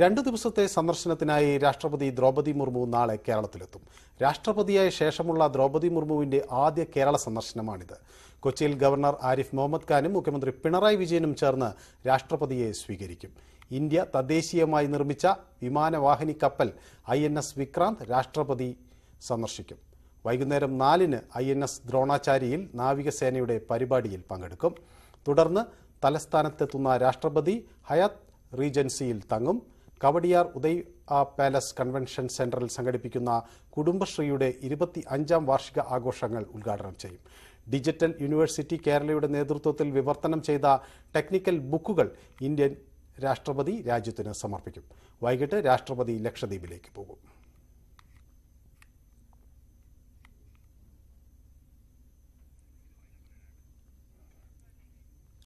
രണ്ടു ദിവസത്തെ സന്ദർശനത്തിനായി രാഷ്ട്രപതി ദ്രൗപദി മുർമു നാളെ കേരളത്തിലെത്തും രാഷ്ട്രപതിയായ ശേഷമുള്ള ദ്രൗപദി മുർമുവിന്റെ ആദ്യ കേരള സന്ദർശനമാണിത് കൊച്ചിയിൽ ഗവർണർ ആരിഫ് മുഹമ്മദ് ഖാനും മുഖ്യമന്ത്രി പിണറായി വിജയനും ചേർന്ന് രാഷ്ട്രപതിയെ സ്വീകരിക്കും ഇന്ത്യ തദ്ദേശീയമായി നിർമ്മിച്ച വിമാനവാഹിനി കപ്പൽ ഐ എൻ എസ് വിക്രാന്ത് രാഷ്ട്രപതി സന്ദർശിക്കും വൈകുന്നേരം നാലിന് ഐ എൻ എസ് ദ്രോണാചാര്യയിൽ നാവികസേനയുടെ പരിപാടിയിൽ പങ്കെടുക്കും തുടർന്ന് തലസ്ഥാനത്തെത്തുന്ന രാഷ്ട്രപതി ഹയാത്ത് റീജൻസിയിൽ തങ്ങും കവടിയാർ ഉദയ് പാലസ് കൺവെൻഷൻ സെന്ററിൽ സംഘടിപ്പിക്കുന്ന കുടുംബശ്രീയുടെ ഇരുപത്തി അഞ്ചാം വാർഷിക ആഘോഷങ്ങൾ ഉദ്ഘാടനം ചെയ്യും ഡിജിറ്റൽ യൂണിവേഴ്സിറ്റി കേരളയുടെ നേതൃത്വത്തിൽ വിവർത്തനം ചെയ്ത ടെക്നിക്കൽ ബുക്കുകൾ ഇന്ത്യൻ രാഷ്ട്രപതി രാജ്യത്തിന് സമർപ്പിക്കും വൈകിട്ട് രാഷ്ട്രപതി ലക്ഷദ്വീപിലേക്ക് പോകും